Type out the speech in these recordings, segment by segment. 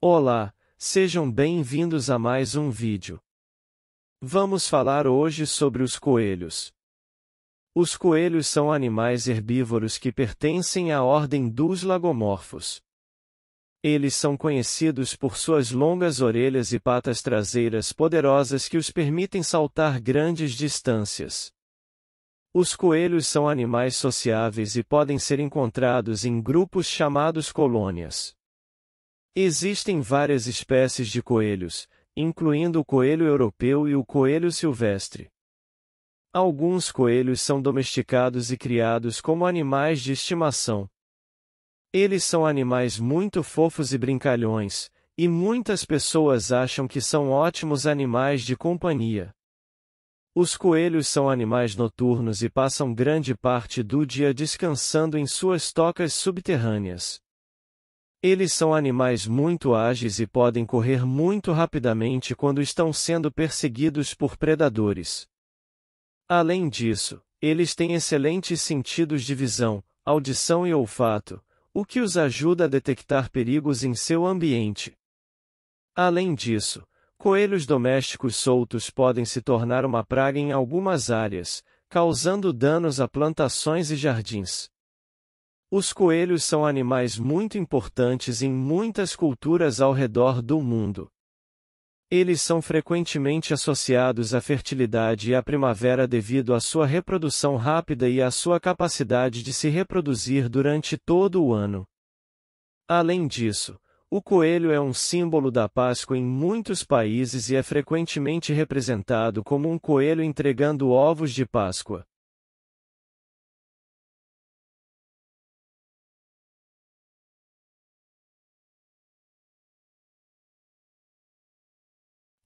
Olá, sejam bem-vindos a mais um vídeo. Vamos falar hoje sobre os coelhos. Os coelhos são animais herbívoros que pertencem à ordem dos lagomorfos. Eles são conhecidos por suas longas orelhas e patas traseiras poderosas que os permitem saltar grandes distâncias. Os coelhos são animais sociáveis e podem ser encontrados em grupos chamados colônias. Existem várias espécies de coelhos, incluindo o coelho europeu e o coelho silvestre. Alguns coelhos são domesticados e criados como animais de estimação. Eles são animais muito fofos e brincalhões, e muitas pessoas acham que são ótimos animais de companhia. Os coelhos são animais noturnos e passam grande parte do dia descansando em suas tocas subterrâneas. Eles são animais muito ágeis e podem correr muito rapidamente quando estão sendo perseguidos por predadores. Além disso, eles têm excelentes sentidos de visão, audição e olfato, o que os ajuda a detectar perigos em seu ambiente. Além disso, coelhos domésticos soltos podem se tornar uma praga em algumas áreas, causando danos a plantações e jardins. Os coelhos são animais muito importantes em muitas culturas ao redor do mundo. Eles são frequentemente associados à fertilidade e à primavera devido à sua reprodução rápida e à sua capacidade de se reproduzir durante todo o ano. Além disso, o coelho é um símbolo da Páscoa em muitos países e é frequentemente representado como um coelho entregando ovos de Páscoa.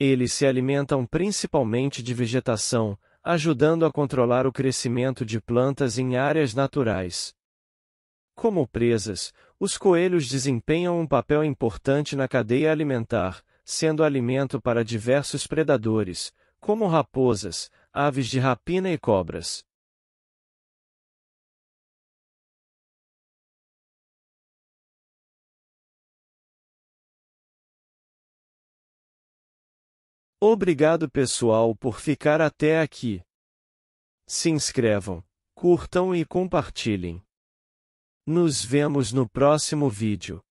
Eles se alimentam principalmente de vegetação, ajudando a controlar o crescimento de plantas em áreas naturais. Como presas, os coelhos desempenham um papel importante na cadeia alimentar, sendo alimento para diversos predadores, como raposas, aves de rapina e cobras. Obrigado pessoal por ficar até aqui. Se inscrevam, curtam e compartilhem. Nos vemos no próximo vídeo.